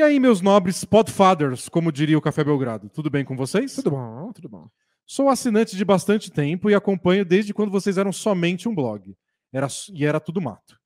E aí, meus nobres podfathers, como diria o Café Belgrado, tudo bem com vocês? Tudo bom, tudo bom. Sou assinante de bastante tempo e acompanho desde quando vocês eram somente um blog. Era, e era tudo mato.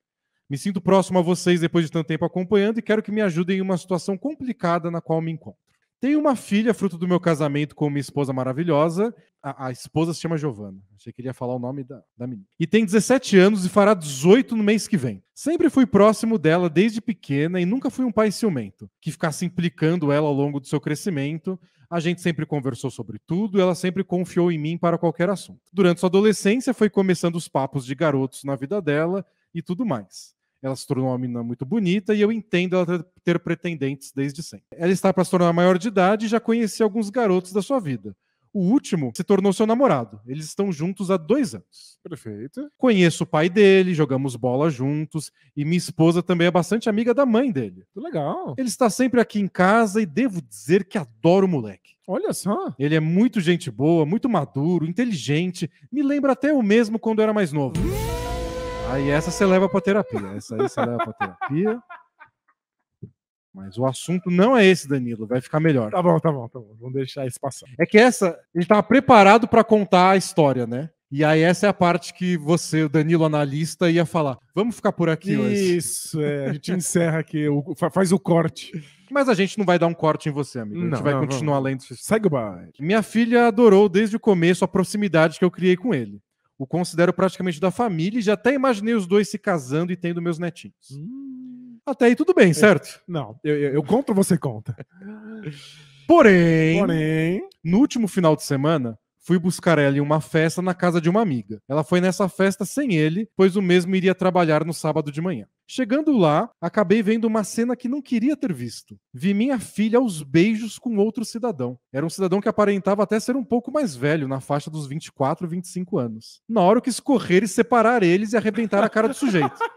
Me sinto próximo a vocês depois de tanto tempo acompanhando e quero que me ajudem em uma situação complicada na qual me encontro. Tenho uma filha, fruto do meu casamento com minha esposa maravilhosa. A, a esposa se chama Giovana. Achei que ele ia falar o nome da, da menina. E tem 17 anos e fará 18 no mês que vem. Sempre fui próximo dela desde pequena e nunca fui um pai ciumento, que ficasse implicando ela ao longo do seu crescimento. A gente sempre conversou sobre tudo, ela sempre confiou em mim para qualquer assunto. Durante sua adolescência, foi começando os papos de garotos na vida dela e tudo mais ela se tornou uma menina muito bonita e eu entendo ela ter pretendentes desde sempre. Ela está para se tornar maior de idade e já conhecia alguns garotos da sua vida. O último se tornou seu namorado. Eles estão juntos há dois anos. Perfeito. Conheço o pai dele, jogamos bola juntos e minha esposa também é bastante amiga da mãe dele. Legal. Ele está sempre aqui em casa e devo dizer que adoro o moleque. Olha só. Ele é muito gente boa, muito maduro, inteligente. Me lembra até o mesmo quando eu era mais novo. Aí essa você leva para terapia. Essa aí você leva para terapia. Mas o assunto não é esse, Danilo. Vai ficar melhor. Tá bom, tá bom, tá bom. Vamos deixar isso passar. É que essa, ele estava preparado para contar a história, né? E aí essa é a parte que você, o Danilo analista, ia falar. Vamos ficar por aqui hoje. Isso, é, a gente encerra aqui, o, faz o corte. Mas a gente não vai dar um corte em você, amigo. Não, a gente vai não, continuar vamos. lendo. Segue o Minha filha adorou desde o começo a proximidade que eu criei com ele o considero praticamente da família e já até imaginei os dois se casando e tendo meus netinhos. Hum. Até aí tudo bem, é, certo? Eu, não, eu, eu, eu você conta. Porém, Porém, no último final de semana, Fui buscar ela em uma festa na casa de uma amiga. Ela foi nessa festa sem ele, pois o mesmo iria trabalhar no sábado de manhã. Chegando lá, acabei vendo uma cena que não queria ter visto. Vi minha filha aos beijos com outro cidadão. Era um cidadão que aparentava até ser um pouco mais velho, na faixa dos 24, 25 anos. Na hora que escorrer e separar eles e arrebentar a cara do sujeito.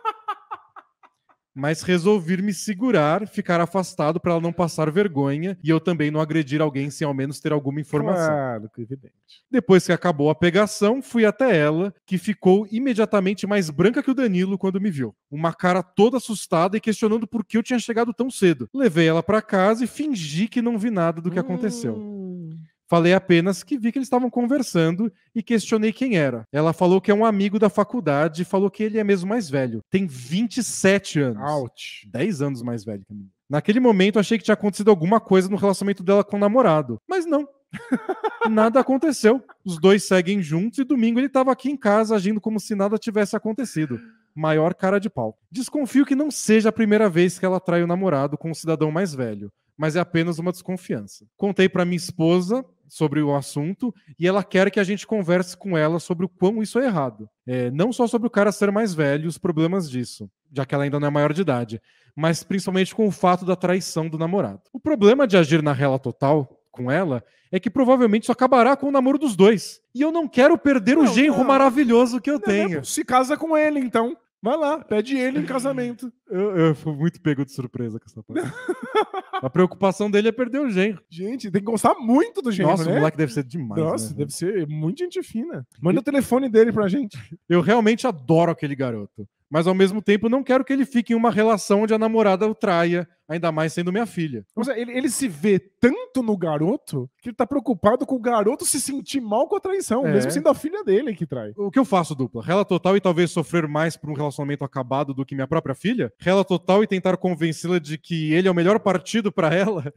mas resolvi me segurar, ficar afastado para ela não passar vergonha e eu também não agredir alguém sem ao menos ter alguma informação. Claro, que evidente. Depois que acabou a pegação, fui até ela, que ficou imediatamente mais branca que o Danilo quando me viu. Uma cara toda assustada e questionando por que eu tinha chegado tão cedo. Levei ela para casa e fingi que não vi nada do que hum... aconteceu. Falei apenas que vi que eles estavam conversando e questionei quem era. Ela falou que é um amigo da faculdade e falou que ele é mesmo mais velho. Tem 27 anos. Out. 10 anos mais velho que mim. Naquele momento achei que tinha acontecido alguma coisa no relacionamento dela com o namorado, mas não. nada aconteceu. Os dois seguem juntos e domingo ele estava aqui em casa agindo como se nada tivesse acontecido maior cara de pau. Desconfio que não seja a primeira vez que ela trai o namorado com um cidadão mais velho, mas é apenas uma desconfiança. Contei para minha esposa, sobre o assunto e ela quer que a gente converse com ela sobre o quão isso é errado. É, não só sobre o cara ser mais velho e os problemas disso, já que ela ainda não é maior de idade, mas principalmente com o fato da traição do namorado. O problema de agir na rela total com ela é que provavelmente isso acabará com o namoro dos dois. E eu não quero perder não, o genro não. maravilhoso que eu não, tenho. Se casa com ele, então. Vai lá, pede ele em casamento. eu, eu fui muito pego de surpresa com essa parte. A preocupação dele é perder o genro. Gente, tem que gostar muito do genro, Nossa, né? o moleque deve ser demais. Nossa, né? deve ser muito gente fina. Manda o telefone dele pra gente. Eu realmente adoro aquele garoto. Mas ao mesmo tempo, não quero que ele fique em uma relação onde a namorada o traia, ainda mais sendo minha filha. Seja, ele, ele, se vê tanto no garoto que ele tá preocupado com o garoto se sentir mal com a traição, é. mesmo sendo a filha dele que trai. O que eu faço, dupla? Rela total e talvez sofrer mais por um relacionamento acabado do que minha própria filha? Rela total e tentar convencê-la de que ele é o melhor partido pedido para ela,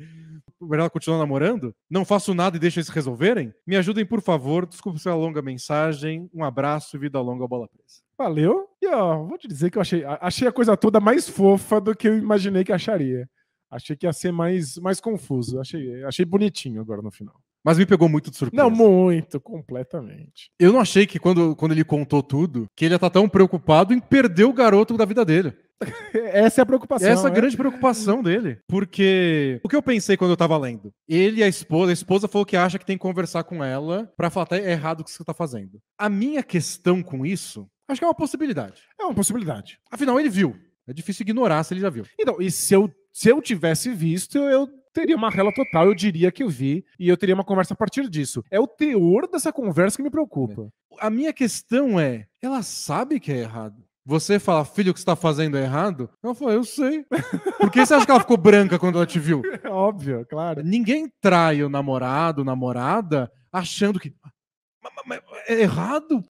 o ela continuar namorando? Não faço nada e deixo eles resolverem? Me ajudem, por favor. Desculpa pela longa mensagem. Um abraço e vida longa Bola Presa. Valeu. E ó, vou te dizer que eu achei, achei a coisa toda mais fofa do que eu imaginei que acharia. Achei que ia ser mais, mais confuso. Achei, achei bonitinho agora no final. Mas me pegou muito de surpresa. Não, muito, completamente. Eu não achei que quando, quando ele contou tudo, que ele ia estar tá tão preocupado em perder o garoto da vida dele. Essa é a preocupação. Essa é a né? grande preocupação dele. Porque o que eu pensei quando eu tava lendo? Ele e a esposa, a esposa falou que acha que tem que conversar com ela pra falar, tá errado o que você tá fazendo. A minha questão com isso, acho que é uma possibilidade. É uma possibilidade. Afinal, ele viu. É difícil ignorar se ele já viu. Então, e se eu, se eu tivesse visto, eu teria uma rela total, eu diria que eu vi, e eu teria uma conversa a partir disso. É o teor dessa conversa que me preocupa. É. A minha questão é, ela sabe que é errado. Você fala, filho, o que você tá fazendo é errado? Ela fala, eu sei. Por que você acha que ela ficou branca quando ela te viu? É óbvio, claro. Ninguém trai o namorado, namorada, achando que. Ah, Mas, é errado?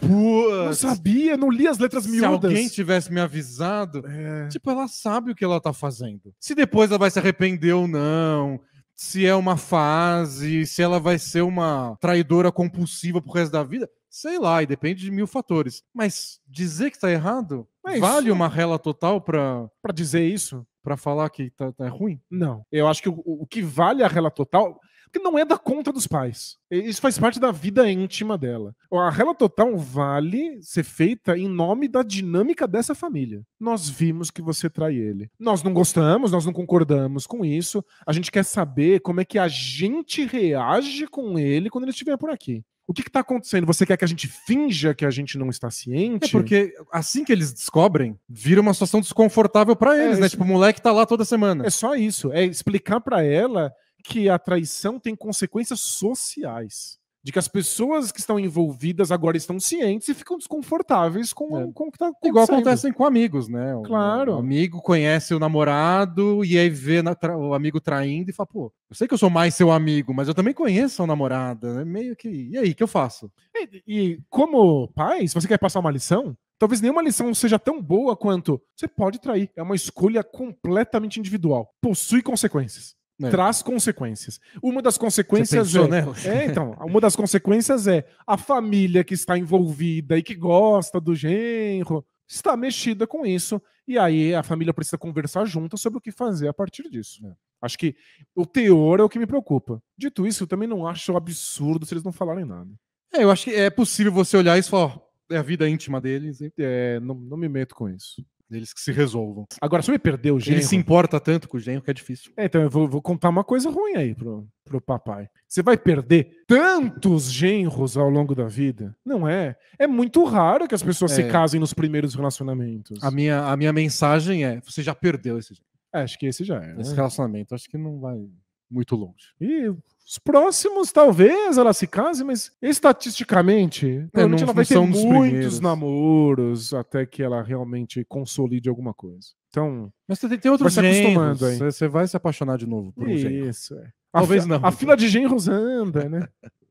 Pô, Não sabia, não li as letras miúdas. Se alguém tivesse me avisado, é. tipo, ela sabe o que ela tá fazendo. Se depois ela vai se arrepender ou não, se é uma fase, se ela vai ser uma traidora compulsiva pro resto da vida, Sei lá, e depende de mil fatores. Mas dizer que está errado, Mas é vale uma rela total para dizer isso? Para falar que tá, tá ruim? Não. Eu acho que o, o que vale a rela total porque não é da conta dos pais. Isso faz parte da vida íntima dela. A rela total vale ser feita em nome da dinâmica dessa família. Nós vimos que você trai ele. Nós não gostamos, nós não concordamos com isso. A gente quer saber como é que a gente reage com ele quando ele estiver por aqui. O que está acontecendo? Você quer que a gente finja que a gente não está ciente? É porque assim que eles descobrem, vira uma situação desconfortável para é, eles, é, né? Isso... Tipo, o moleque tá lá toda semana. É só isso. É explicar para ela que a traição tem consequências sociais. De que as pessoas que estão envolvidas agora estão cientes e ficam desconfortáveis com, é. com o que está acontecendo. Igual acontecem com amigos, né? O, claro. O amigo conhece o namorado e aí vê tra... o amigo traindo e fala, pô, eu sei que eu sou mais seu amigo, mas eu também conheço a namorada. é né? Meio que. E aí, o que eu faço? E, e como pai, se você quer passar uma lição, Talvez nenhuma lição seja tão boa quanto você pode trair. É uma escolha completamente individual. Possui consequências. É. Traz consequências. Uma das consequências pensou, é, né? é, então, uma das consequências é a família que está envolvida e que gosta do genro está mexida com isso e aí a família precisa conversar junto sobre o que fazer a partir disso. É. Acho que o teor é o que me preocupa. Dito isso, eu também não acho absurdo se eles não falarem nada. É, eu acho que é possível você olhar isso e falar, ó, é a vida íntima deles. é, não, não me meto com isso deles que se resolvam. Agora, se eu perder o genro... Ele se importa tanto com o genro que é difícil. É, então eu vou, vou, contar uma coisa ruim aí pro, pro papai. Você vai perder tantos genros ao longo da vida? Não é. É muito raro que as pessoas é. se casem nos primeiros relacionamentos. A minha, a minha mensagem é, você já perdeu esse genro. É, acho que esse já é. Esse né? relacionamento, acho que não vai muito longe. E os próximos, talvez, ela se case, mas estatisticamente, é, não, ela vai ter muitos namoros até que ela realmente consolide alguma coisa. Então. Mas você tem, tem outros vai genros. Você vai se apaixonar de novo por um Isso, genro. Isso, é. Talvez a, não. A fila de genros anda, né?